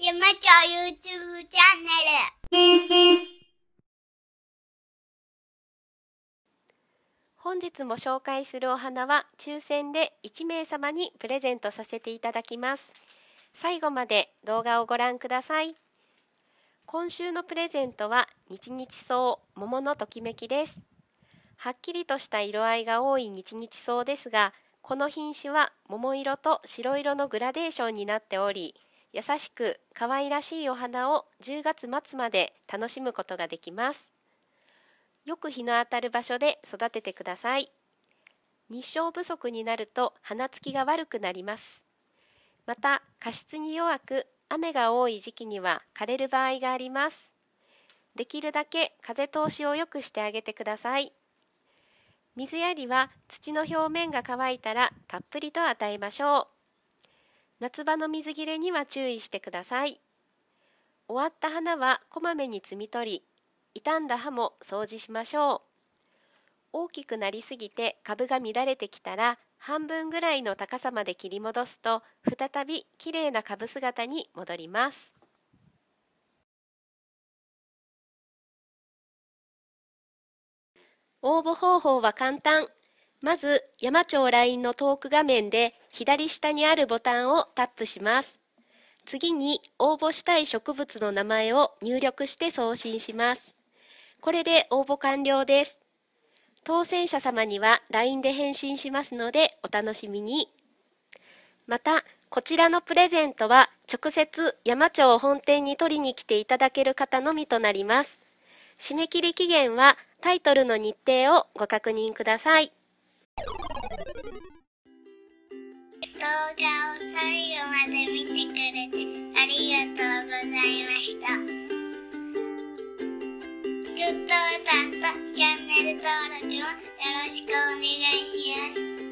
ゆめちょ YouTube チャンネル本日も紹介するお花は抽選で1名様にプレゼントさせていただきます最後まで動画をご覧ください今週のプレゼントは日日草桃のときめきですはっきりとした色合いが多い日日草ですがこの品種は桃色と白色のグラデーションになっており優しく可愛らしいお花を10月末まで楽しむことができますよく日の当たる場所で育ててください日照不足になると花つきが悪くなりますまた過湿に弱く雨が多い時期には枯れる場合がありますできるだけ風通しを良くしてあげてください水やりは土の表面が乾いたらたっぷりと与えましょう夏場の水切れには注意してください終わった花はこまめに摘み取り傷んだ葉も掃除しましょう大きくなりすぎて株が乱れてきたら半分ぐらいの高さまで切り戻すと再びきれいな株姿に戻ります応募方法は簡単まず、山町 LINE のトーク画面で左下にあるボタンをタップします。次に応募したい植物の名前を入力して送信します。これで応募完了です。当選者様には LINE で返信しますのでお楽しみに。また、こちらのプレゼントは直接山町本店に取りに来ていただける方のみとなります。締め切り期限はタイトルの日程をご確認ください。動画を最後まで見てくれてありがとうございました。グッドボタンとチャンネル登録もよろしくお願いします。